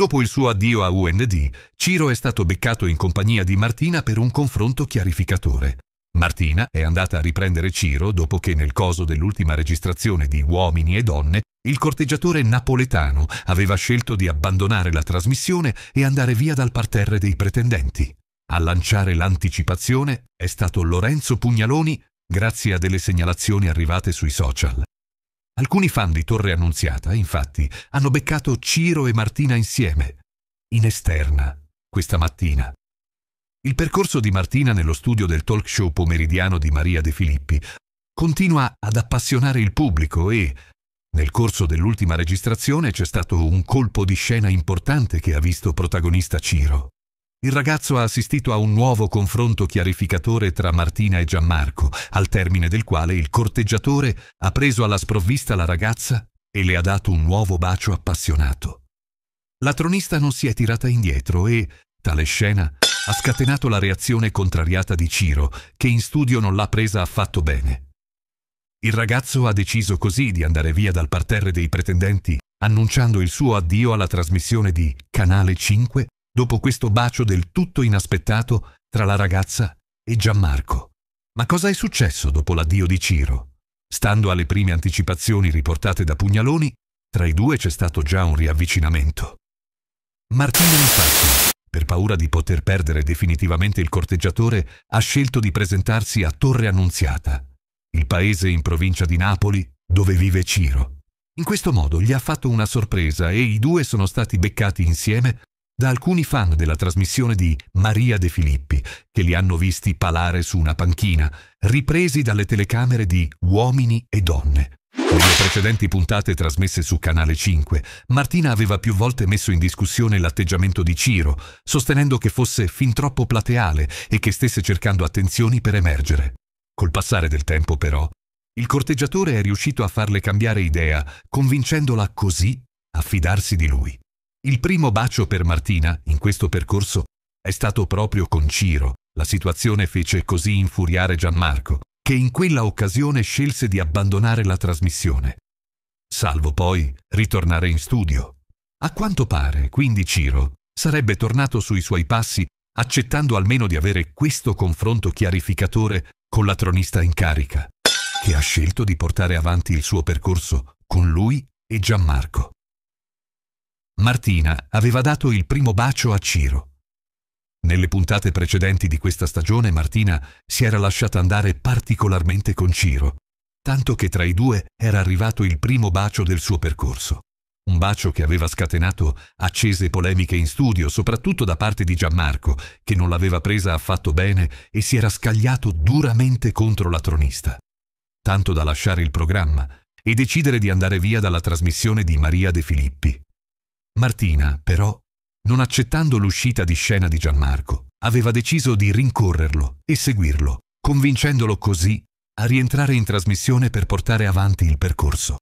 Dopo il suo addio a UND, Ciro è stato beccato in compagnia di Martina per un confronto chiarificatore. Martina è andata a riprendere Ciro dopo che nel coso dell'ultima registrazione di Uomini e Donne il corteggiatore napoletano aveva scelto di abbandonare la trasmissione e andare via dal parterre dei pretendenti. A lanciare l'anticipazione è stato Lorenzo Pugnaloni grazie a delle segnalazioni arrivate sui social. Alcuni fan di Torre Annunziata, infatti, hanno beccato Ciro e Martina insieme, in esterna, questa mattina. Il percorso di Martina nello studio del talk show pomeridiano di Maria De Filippi continua ad appassionare il pubblico e, nel corso dell'ultima registrazione, c'è stato un colpo di scena importante che ha visto protagonista Ciro. Il ragazzo ha assistito a un nuovo confronto chiarificatore tra Martina e Gianmarco, al termine del quale il corteggiatore ha preso alla sprovvista la ragazza e le ha dato un nuovo bacio appassionato. La tronista non si è tirata indietro e, tale scena, ha scatenato la reazione contrariata di Ciro, che in studio non l'ha presa affatto bene. Il ragazzo ha deciso così di andare via dal parterre dei pretendenti, annunciando il suo addio alla trasmissione di Canale 5 dopo questo bacio del tutto inaspettato tra la ragazza e Gianmarco. Ma cosa è successo dopo l'addio di Ciro? Stando alle prime anticipazioni riportate da Pugnaloni, tra i due c'è stato già un riavvicinamento. Martino infatti, per paura di poter perdere definitivamente il corteggiatore, ha scelto di presentarsi a Torre Annunziata, il paese in provincia di Napoli dove vive Ciro. In questo modo gli ha fatto una sorpresa e i due sono stati beccati insieme da alcuni fan della trasmissione di Maria De Filippi, che li hanno visti palare su una panchina, ripresi dalle telecamere di uomini e donne. Nelle precedenti puntate trasmesse su Canale 5, Martina aveva più volte messo in discussione l'atteggiamento di Ciro, sostenendo che fosse fin troppo plateale e che stesse cercando attenzioni per emergere. Col passare del tempo, però, il corteggiatore è riuscito a farle cambiare idea, convincendola così a fidarsi di lui. Il primo bacio per Martina, in questo percorso, è stato proprio con Ciro. La situazione fece così infuriare Gianmarco, che in quella occasione scelse di abbandonare la trasmissione. Salvo poi ritornare in studio. A quanto pare, quindi Ciro sarebbe tornato sui suoi passi accettando almeno di avere questo confronto chiarificatore con la tronista in carica, che ha scelto di portare avanti il suo percorso con lui e Gianmarco. Martina aveva dato il primo bacio a Ciro. Nelle puntate precedenti di questa stagione Martina si era lasciata andare particolarmente con Ciro, tanto che tra i due era arrivato il primo bacio del suo percorso. Un bacio che aveva scatenato accese polemiche in studio, soprattutto da parte di Gianmarco, che non l'aveva presa affatto bene e si era scagliato duramente contro la tronista. Tanto da lasciare il programma e decidere di andare via dalla trasmissione di Maria De Filippi. Martina, però, non accettando l'uscita di scena di Gianmarco, aveva deciso di rincorrerlo e seguirlo, convincendolo così a rientrare in trasmissione per portare avanti il percorso.